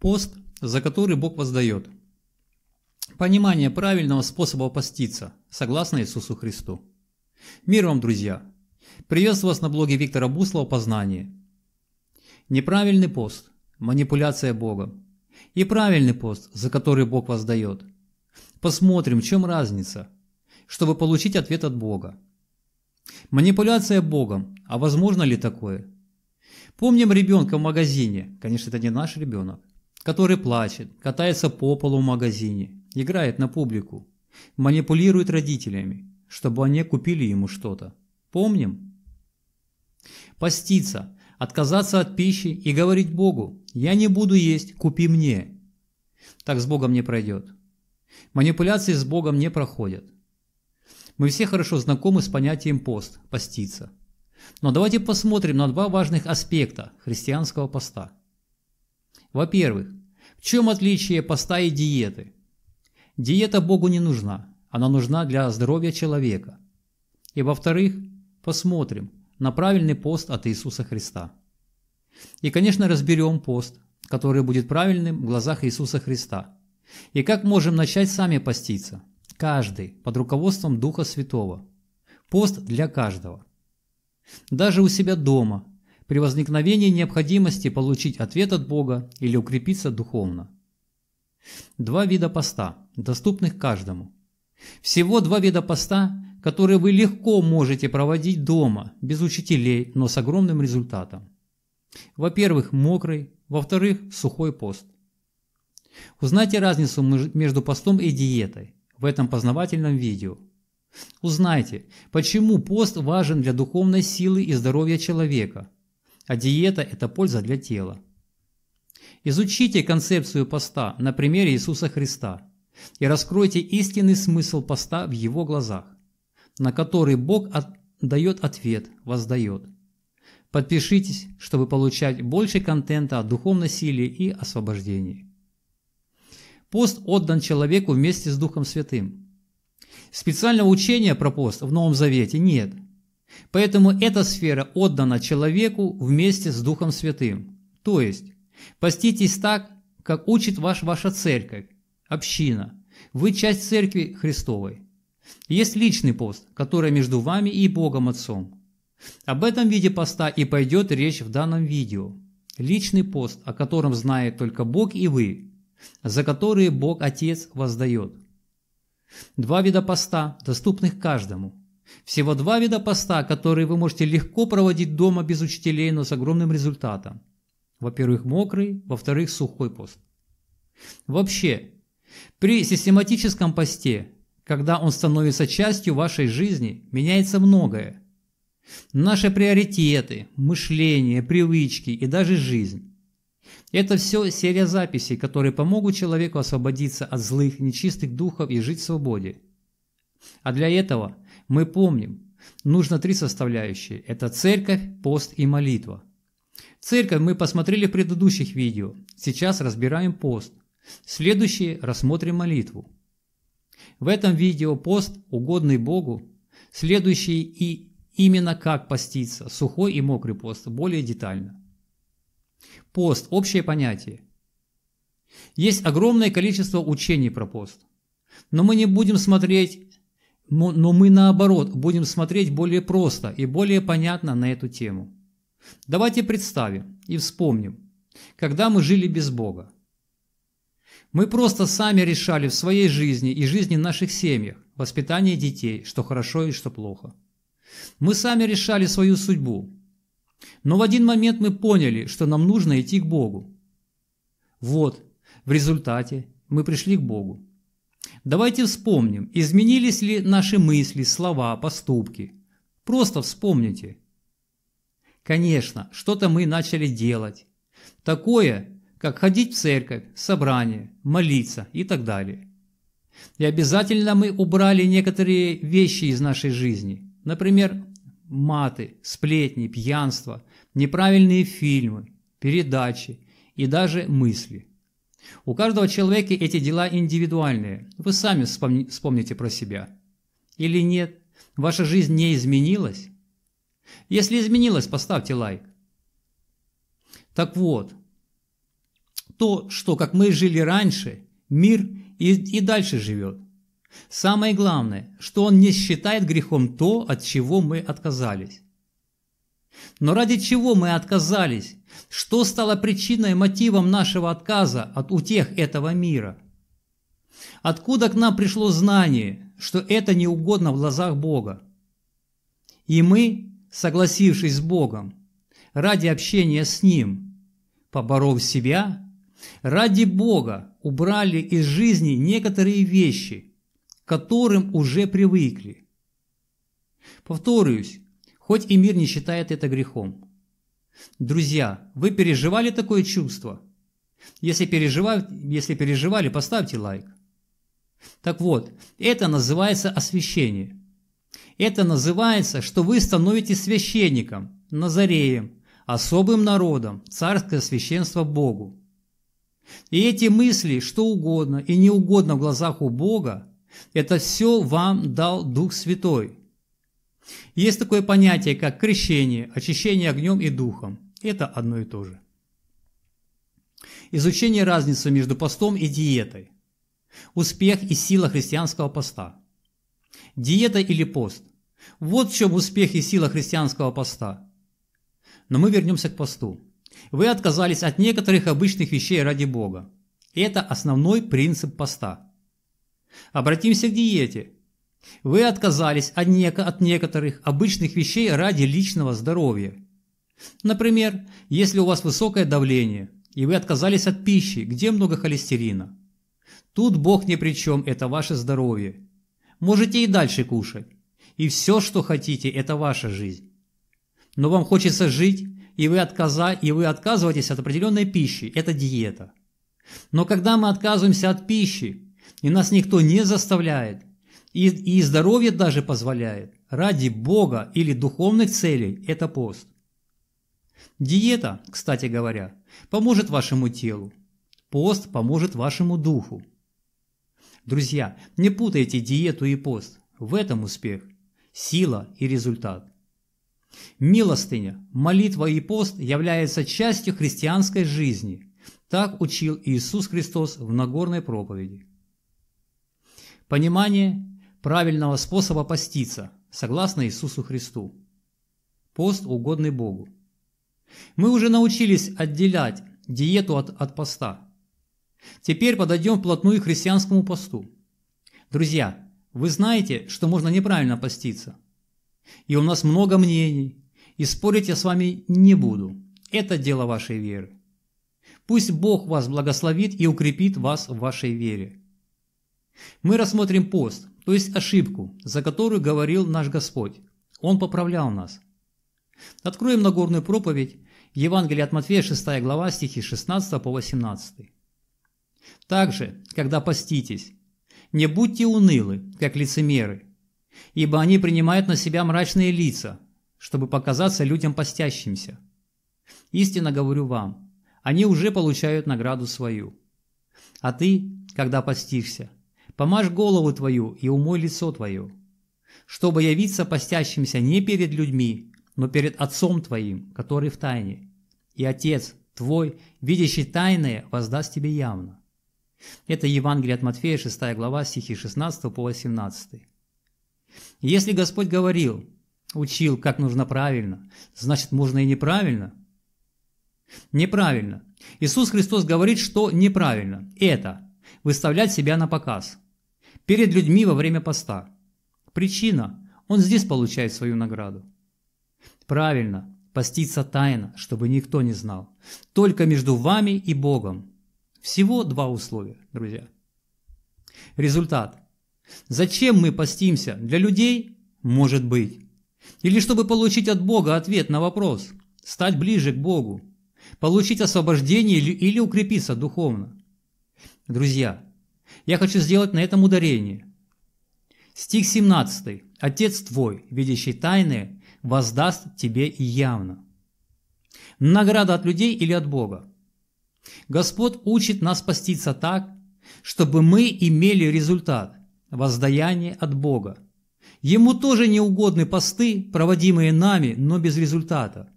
Пост, за который Бог воздает. Понимание правильного способа поститься, согласно Иисусу Христу. Мир вам, друзья! Приветствую вас на блоге Виктора Буслова «Познание». Неправильный пост – манипуляция Богом. И правильный пост, за который Бог вас Посмотрим, в чем разница, чтобы получить ответ от Бога. Манипуляция Богом, а возможно ли такое? Помним ребенка в магазине, конечно, это не наш ребенок, который плачет, катается по полу в магазине, играет на публику, манипулирует родителями, чтобы они купили ему что-то. Помним? Поститься, отказаться от пищи и говорить Богу «Я не буду есть, купи мне». Так с Богом не пройдет. Манипуляции с Богом не проходят. Мы все хорошо знакомы с понятием «пост», «поститься». Но давайте посмотрим на два важных аспекта христианского поста – во-первых, в чем отличие поста и диеты? Диета Богу не нужна, она нужна для здоровья человека. И во-вторых, посмотрим на правильный пост от Иисуса Христа. И, конечно, разберем пост, который будет правильным в глазах Иисуса Христа. И как можем начать сами поститься? Каждый под руководством Духа Святого. Пост для каждого. Даже у себя дома при возникновении необходимости получить ответ от Бога или укрепиться духовно. Два вида поста, доступных каждому. Всего два вида поста, которые вы легко можете проводить дома, без учителей, но с огромным результатом. Во-первых, мокрый, во-вторых, сухой пост. Узнайте разницу между постом и диетой в этом познавательном видео. Узнайте, почему пост важен для духовной силы и здоровья человека – а диета – это польза для тела. Изучите концепцию поста на примере Иисуса Христа и раскройте истинный смысл поста в Его глазах, на который Бог от... дает ответ, воздает. Подпишитесь, чтобы получать больше контента о духовной силе и освобождении. Пост отдан человеку вместе с Духом Святым. Специального учения про пост в Новом Завете нет – Поэтому эта сфера отдана человеку вместе с Духом Святым. То есть, поститесь так, как учит ваш, ваша церковь, община. Вы часть церкви Христовой. Есть личный пост, который между вами и Богом Отцом. Об этом виде поста и пойдет речь в данном видео. Личный пост, о котором знает только Бог и вы, за которые Бог Отец вас Два вида поста, доступных каждому – всего два вида поста, которые вы можете легко проводить дома без учителей, но с огромным результатом. Во-первых, мокрый, во-вторых, сухой пост. Вообще, при систематическом посте, когда он становится частью вашей жизни, меняется многое. Наши приоритеты, мышление, привычки и даже жизнь. Это все серия записей, которые помогут человеку освободиться от злых, нечистых духов и жить в свободе. А для этого – мы помним, нужно три составляющие. Это церковь, пост и молитва. Церковь мы посмотрели в предыдущих видео. Сейчас разбираем пост. Следующее рассмотрим молитву. В этом видео пост, угодный Богу, следующий и именно как поститься, сухой и мокрый пост, более детально. Пост – общее понятие. Есть огромное количество учений про пост. Но мы не будем смотреть но но мы наоборот будем смотреть более просто и более понятно на эту тему. Давайте представим и вспомним, когда мы жили без Бога. Мы просто сами решали в своей жизни и жизни наших семьях, воспитание детей, что хорошо и что плохо. Мы сами решали свою судьбу. Но в один момент мы поняли, что нам нужно идти к Богу. Вот, в результате мы пришли к Богу. Давайте вспомним, изменились ли наши мысли, слова, поступки. Просто вспомните. Конечно, что-то мы начали делать. Такое, как ходить в церковь, собрание, молиться и так далее. И обязательно мы убрали некоторые вещи из нашей жизни. Например, маты, сплетни, пьянство, неправильные фильмы, передачи и даже мысли. У каждого человека эти дела индивидуальные. Вы сами вспомните про себя. Или нет? Ваша жизнь не изменилась? Если изменилась, поставьте лайк. Так вот, то, что как мы жили раньше, мир и, и дальше живет. Самое главное, что он не считает грехом то, от чего мы отказались. Но ради чего мы отказались? Что стало причиной и мотивом нашего отказа от утех этого мира? Откуда к нам пришло знание, что это не угодно в глазах Бога? И мы, согласившись с Богом, ради общения с Ним, поборов себя, ради Бога убрали из жизни некоторые вещи, к которым уже привыкли. Повторюсь, хоть и мир не считает это грехом. Друзья, вы переживали такое чувство? Если переживали, если переживали, поставьте лайк. Так вот, это называется освящение. Это называется, что вы становитесь священником, назареем, особым народом, царское священство Богу. И эти мысли, что угодно и не угодно в глазах у Бога, это все вам дал Дух Святой – есть такое понятие, как крещение, очищение огнем и духом. Это одно и то же. Изучение разницы между постом и диетой. Успех и сила христианского поста. Диета или пост. Вот в чем успех и сила христианского поста. Но мы вернемся к посту. Вы отказались от некоторых обычных вещей ради Бога. Это основной принцип поста. Обратимся к диете. Вы отказались от, неко от некоторых обычных вещей ради личного здоровья. Например, если у вас высокое давление, и вы отказались от пищи, где много холестерина. Тут Бог ни при чем, это ваше здоровье. Можете и дальше кушать. И все, что хотите, это ваша жизнь. Но вам хочется жить, и вы, отказа... и вы отказываетесь от определенной пищи. Это диета. Но когда мы отказываемся от пищи, и нас никто не заставляет, и, и здоровье даже позволяет. Ради Бога или духовных целей – это пост. Диета, кстати говоря, поможет вашему телу. Пост поможет вашему духу. Друзья, не путайте диету и пост. В этом успех, сила и результат. Милостыня, молитва и пост являются частью христианской жизни. Так учил Иисус Христос в Нагорной проповеди. Понимание правильного способа поститься, согласно Иисусу Христу. Пост угодный Богу. Мы уже научились отделять диету от, от поста. Теперь подойдем вплотную к христианскому посту. Друзья, вы знаете, что можно неправильно поститься. И у нас много мнений, и спорить я с вами не буду. Это дело вашей веры. Пусть Бог вас благословит и укрепит вас в вашей вере. Мы рассмотрим пост, то есть ошибку, за которую говорил наш Господь. Он поправлял нас. Откроем Нагорную проповедь, Евангелие от Матфея, 6 глава, стихи 16 по 18. Также, когда поститесь, не будьте унылы, как лицемеры, ибо они принимают на себя мрачные лица, чтобы показаться людям постящимся. Истинно говорю вам, они уже получают награду свою. А ты, когда постишься, Помажь голову твою и умой лицо твое, чтобы явиться постящимся не перед людьми, но перед Отцом твоим, который в тайне. И Отец твой, видящий тайное, воздаст тебе явно. Это Евангелие от Матфея, 6 глава, стихи 16 по 18. Если Господь говорил, учил, как нужно правильно, значит, можно и неправильно. Неправильно. Иисус Христос говорит, что неправильно. Это – выставлять себя на показ – перед людьми во время поста. Причина – он здесь получает свою награду. Правильно, поститься тайно, чтобы никто не знал. Только между вами и Богом. Всего два условия, друзья. Результат. Зачем мы постимся? Для людей? Может быть. Или чтобы получить от Бога ответ на вопрос, стать ближе к Богу, получить освобождение или, или укрепиться духовно. Друзья, я хочу сделать на этом ударение. Стих 17. «Отец твой, видящий тайное, воздаст тебе явно». Награда от людей или от Бога? Господь учит нас поститься так, чтобы мы имели результат – воздаяние от Бога. Ему тоже не угодны посты, проводимые нами, но без результата.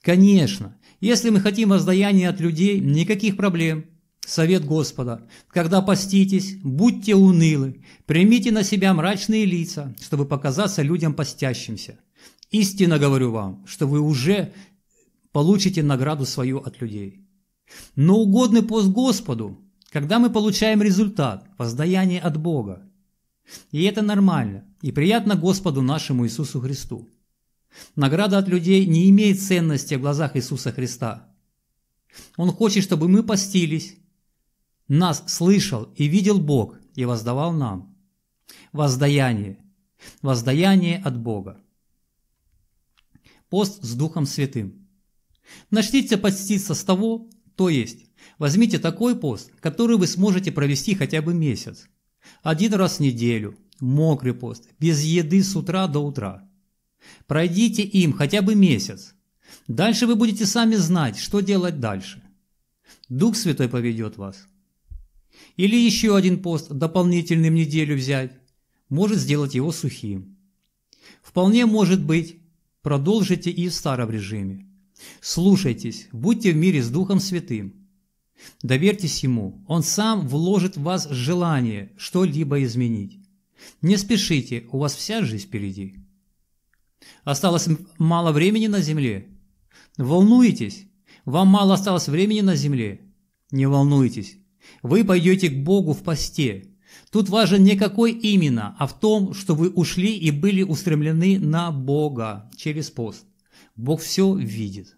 Конечно, если мы хотим воздаяние от людей, никаких проблем – совет Господа. Когда поститесь, будьте унылы, примите на себя мрачные лица, чтобы показаться людям постящимся. Истинно говорю вам, что вы уже получите награду свою от людей. Но угодный пост Господу, когда мы получаем результат, воздаяние от Бога. И это нормально, и приятно Господу нашему Иисусу Христу. Награда от людей не имеет ценности в глазах Иисуса Христа. Он хочет, чтобы мы постились, нас слышал и видел Бог и воздавал нам. Воздаяние. Воздаяние от Бога. Пост с Духом Святым. Начните поститься с того, то есть, возьмите такой пост, который вы сможете провести хотя бы месяц. Один раз в неделю, мокрый пост, без еды с утра до утра. Пройдите им хотя бы месяц. Дальше вы будете сами знать, что делать дальше. Дух Святой поведет вас. Или еще один пост дополнительным неделю взять. Может сделать его сухим. Вполне может быть, продолжите и в старом режиме. Слушайтесь, будьте в мире с Духом Святым. Доверьтесь Ему, Он сам вложит в вас желание что-либо изменить. Не спешите, у вас вся жизнь впереди. Осталось мало времени на земле. Волнуетесь? Вам мало осталось времени на земле? Не волнуйтесь, вы пойдете к Богу в посте. Тут важен не какой именно, а в том, что вы ушли и были устремлены на Бога через пост. Бог все видит.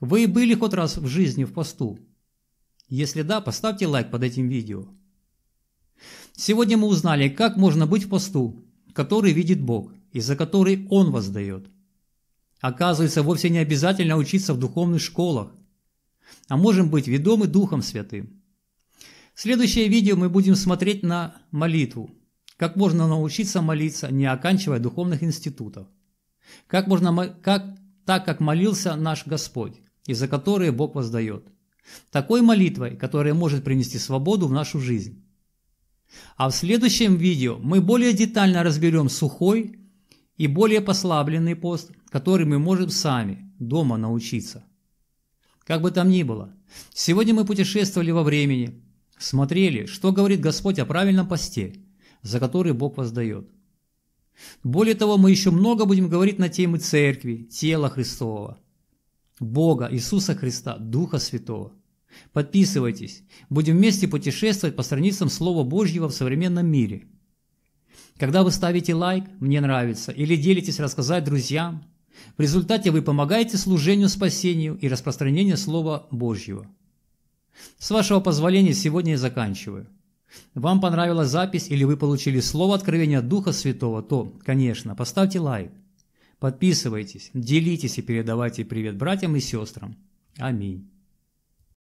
Вы были хоть раз в жизни в посту? Если да, поставьте лайк под этим видео. Сегодня мы узнали, как можно быть в посту, который видит Бог и за который Он вас дает. Оказывается, вовсе не обязательно учиться в духовных школах, а можем быть ведомы Духом Святым. Следующее видео мы будем смотреть на молитву. Как можно научиться молиться, не оканчивая духовных институтов. Как можно, как, так как молился наш Господь, из-за которой Бог воздает. Такой молитвой, которая может принести свободу в нашу жизнь. А в следующем видео мы более детально разберем сухой и более послабленный пост, который мы можем сами дома научиться. Как бы там ни было, сегодня мы путешествовали во времени, смотрели, что говорит Господь о правильном посте, за который Бог воздает. Более того, мы еще много будем говорить на темы церкви, тела Христового, Бога, Иисуса Христа, Духа Святого. Подписывайтесь, будем вместе путешествовать по страницам Слова Божьего в современном мире. Когда вы ставите лайк «Мне нравится» или делитесь рассказать друзьям, в результате вы помогаете служению спасению и распространению Слова Божьего. С вашего позволения сегодня я заканчиваю. Вам понравилась запись или вы получили слово откровения Духа Святого, то, конечно, поставьте лайк. Подписывайтесь, делитесь и передавайте привет братьям и сестрам. Аминь.